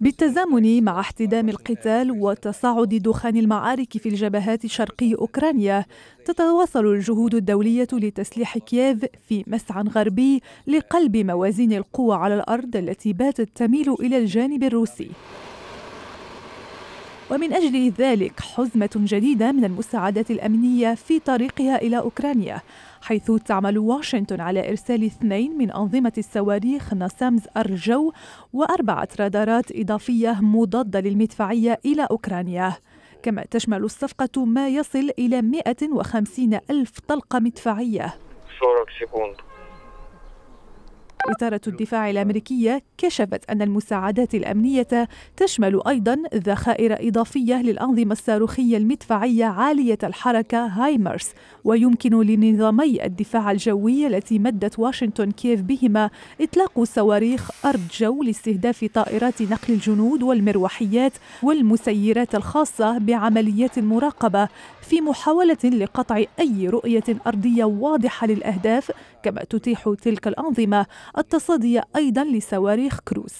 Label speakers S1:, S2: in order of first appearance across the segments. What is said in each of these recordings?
S1: بالتزامن مع احتدام القتال وتصاعد دخان المعارك في الجبهات شرقي أوكرانيا تتواصل الجهود الدولية لتسليح كييف في مسعى غربي لقلب موازين القوى على الأرض التي باتت تميل إلى الجانب الروسي ومن أجل ذلك حزمة جديدة من المساعدات الأمنية في طريقها إلى أوكرانيا حيث تعمل واشنطن على إرسال اثنين من أنظمة الصواريخ ناسامز أرجو وأربعة رادارات إضافية مضادة للمدفعية إلى أوكرانيا كما تشمل الصفقة ما يصل إلى 150 ألف طلقة مدفعية وزارة الدفاع الأمريكية كشفت أن المساعدات الأمنية تشمل أيضا ذخائر إضافية للأنظمة الصاروخية المدفعية عالية الحركة هايمرس ويمكن لنظامي الدفاع الجوي التي مدت واشنطن كييف بهما إطلاق صواريخ أرض جو لاستهداف طائرات نقل الجنود والمروحيات والمسيرات الخاصة بعمليات المراقبة في محاولة لقطع أي رؤية أرضية واضحة للأهداف كما تتيح تلك الأنظمة التصدي أيضا لصواريخ كروز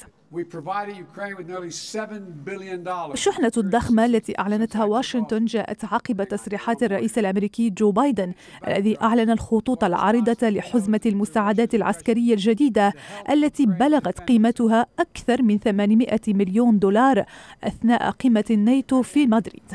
S1: الشحنة الضخمة التي أعلنتها واشنطن جاءت عقب تصريحات الرئيس الأمريكي جو بايدن الذي أعلن الخطوط العارضة لحزمة المساعدات العسكرية الجديدة التي بلغت قيمتها أكثر من 800 مليون دولار أثناء قمة الناتو في مدريد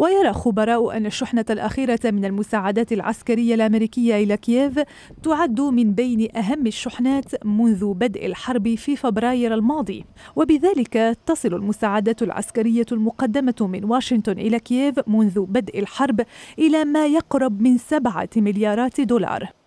S1: ويرى خبراء أن الشحنة الأخيرة من المساعدات العسكرية الأمريكية إلى كييف تعد من بين أهم الشحنات منذ بدء الحرب في فبراير الماضي وبذلك تصل المساعدات العسكرية المقدمة من واشنطن إلى كييف منذ بدء الحرب إلى ما يقرب من سبعة مليارات دولار